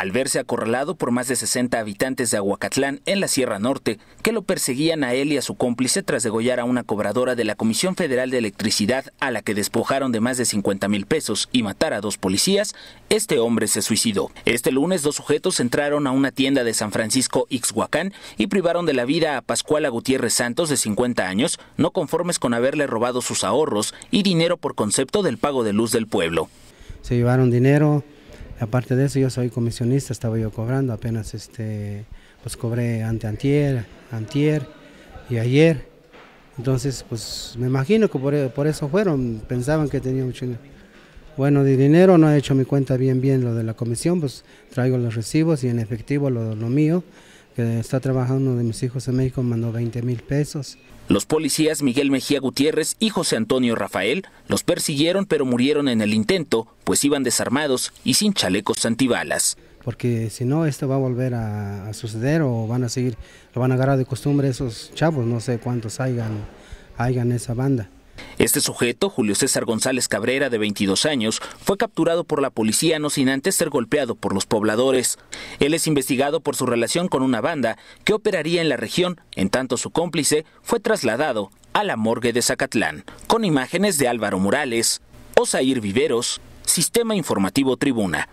al verse acorralado por más de 60 habitantes de Aguacatlán en la Sierra Norte, que lo perseguían a él y a su cómplice tras degollar a una cobradora de la Comisión Federal de Electricidad a la que despojaron de más de 50 mil pesos y matar a dos policías, este hombre se suicidó. Este lunes dos sujetos entraron a una tienda de San Francisco Ixhuacán y privaron de la vida a Pascuala Gutiérrez Santos de 50 años, no conformes con haberle robado sus ahorros y dinero por concepto del pago de luz del pueblo. Se llevaron dinero, aparte de eso, yo soy comisionista, estaba yo cobrando, apenas este, pues cobré ante antier, antier y ayer. Entonces, pues me imagino que por, eso fueron, pensaban que tenía mucho dinero. Bueno, de dinero no he hecho mi cuenta bien, bien lo de la comisión, pues traigo los recibos y en efectivo lo, lo mío que está trabajando uno de mis hijos en México, mandó 20 mil pesos. Los policías Miguel Mejía Gutiérrez y José Antonio Rafael los persiguieron pero murieron en el intento, pues iban desarmados y sin chalecos antibalas. Porque si no, esto va a volver a, a suceder o van a seguir, lo van a agarrar de costumbre esos chavos, no sé cuántos hayan, hayan esa banda. Este sujeto, Julio César González Cabrera, de 22 años, fue capturado por la policía no sin antes ser golpeado por los pobladores. Él es investigado por su relación con una banda que operaría en la región, en tanto su cómplice fue trasladado a la morgue de Zacatlán, con imágenes de Álvaro Morales, Osair Viveros, Sistema Informativo Tribuna.